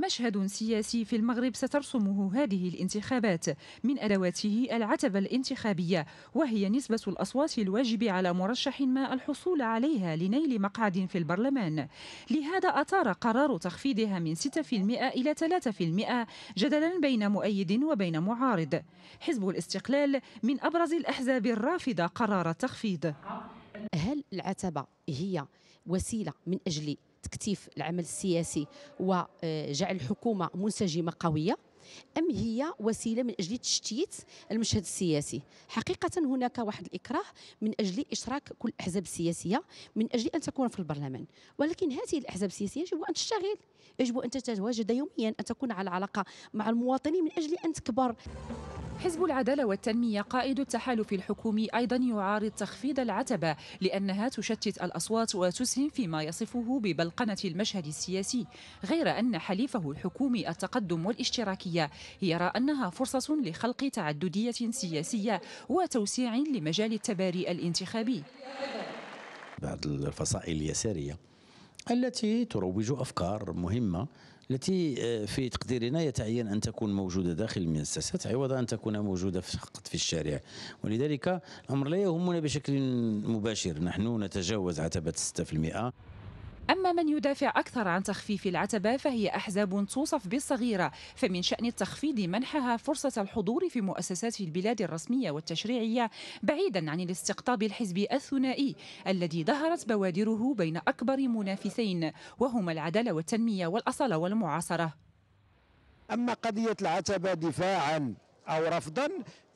مشهد سياسي في المغرب سترسمه هذه الانتخابات من أدواته العتبة الانتخابية وهي نسبة الأصوات الواجب على مرشح ما الحصول عليها لنيل مقعد في البرلمان لهذا أثار قرار تخفيضها من 6% إلى 3% جدلا بين مؤيد وبين معارض حزب الاستقلال من أبرز الأحزاب الرافضة قرار التخفيض هل العتبة هي وسيلة من أجل تكثيف العمل السياسي وجعل آه، حكومه منسجمه قويه ام هي وسيله من اجل تشتيت المشهد السياسي حقيقه هناك واحد الاكراه من اجل اشراك كل الاحزاب السياسيه من اجل ان تكون في البرلمان ولكن هذه الاحزاب السياسيه يجب ان تشتغل يجب ان تتواجد يوميا ان تكون على علاقه مع المواطنين من اجل ان تكبر حزب العدالة والتنمية قائد التحالف الحكومي أيضا يعارض تخفيض العتبة لأنها تشتت الأصوات وتسهم فيما يصفه ببلقنة المشهد السياسي غير أن حليفه الحكومي التقدم والاشتراكية يرى أنها فرصة لخلق تعددية سياسية وتوسيع لمجال التباري الانتخابي بعض الفصائل اليسارية التي تروج افكار مهمه التي آه، في تقديرنا يتعين ان تكون موجوده داخل المؤسسات عوض ان تكون موجوده فقط في الشارع ولذلك الامر لا يهمنا بشكل مباشر نحن نتجاوز عتبه 6% أما من يدافع أكثر عن تخفيف العتبة فهي أحزاب توصف بالصغيرة فمن شأن التخفيض منحها فرصة الحضور في مؤسسات البلاد الرسمية والتشريعية بعيدا عن الاستقطاب الحزبي الثنائي الذي ظهرت بوادره بين أكبر منافسين وهما العدالة والتنمية والأصالة والمعاصرة أما قضية العتبة دفاعا أو رفضا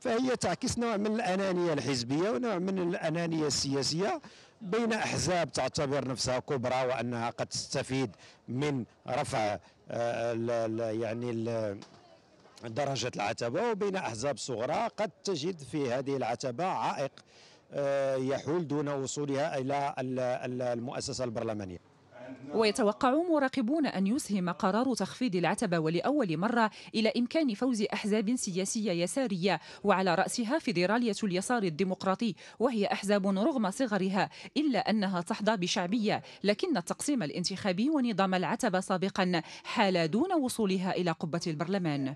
فهي تعكس نوع من الأنانية الحزبية ونوع من الأنانية السياسية بين أحزاب تعتبر نفسها كبرى وأنها قد تستفيد من رفع آه، يعني درجة العتبة وبين أحزاب صغرى قد تجد في هذه العتبة عائق آه، يحول دون وصولها إلى المؤسسة البرلمانية ويتوقع مراقبون أن يسهم قرار تخفيض العتبة ولأول مرة إلى إمكان فوز أحزاب سياسية يسارية وعلى رأسها فيدرالية اليسار الديمقراطي وهي أحزاب رغم صغرها إلا أنها تحظى بشعبية لكن التقسيم الانتخابي ونظام العتبة سابقا حال دون وصولها إلى قبة البرلمان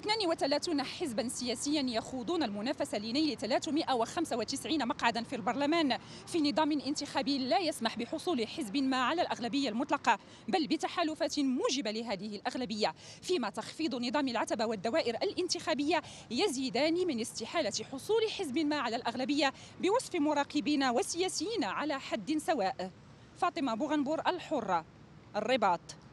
32 حزبا سياسيا يخوضون المنافسة لنيل 395 مقعدا في البرلمان في نظام انتخابي لا يسمح بحصول حزب ما على الأغلبية المطلقة بل بتحالفات موجبة لهذه الأغلبية فيما تخفيض نظام العتبة والدوائر الانتخابية يزيدان من استحالة حصول حزب ما على الأغلبية بوصف مراقبين وسياسيين على حد سواء فاطمة بوغنبور الحرة الرباط